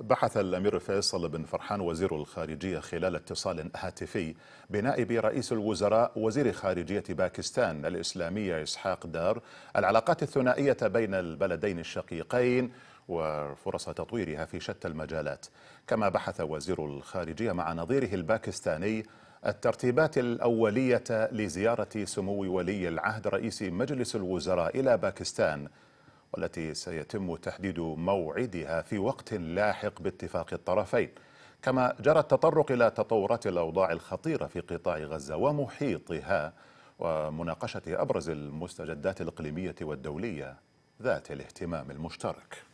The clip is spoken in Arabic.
بحث الأمير فيصل بن فرحان وزير الخارجية خلال اتصال هاتفي بنائب رئيس الوزراء وزير خارجية باكستان الإسلامية إسحاق دار العلاقات الثنائية بين البلدين الشقيقين وفرص تطويرها في شتى المجالات كما بحث وزير الخارجية مع نظيره الباكستاني الترتيبات الأولية لزيارة سمو ولي العهد رئيس مجلس الوزراء إلى باكستان والتي سيتم تحديد موعدها في وقت لاحق باتفاق الطرفين كما جرى التطرق إلى تطورات الأوضاع الخطيرة في قطاع غزة ومحيطها ومناقشة أبرز المستجدات الإقليمية والدولية ذات الاهتمام المشترك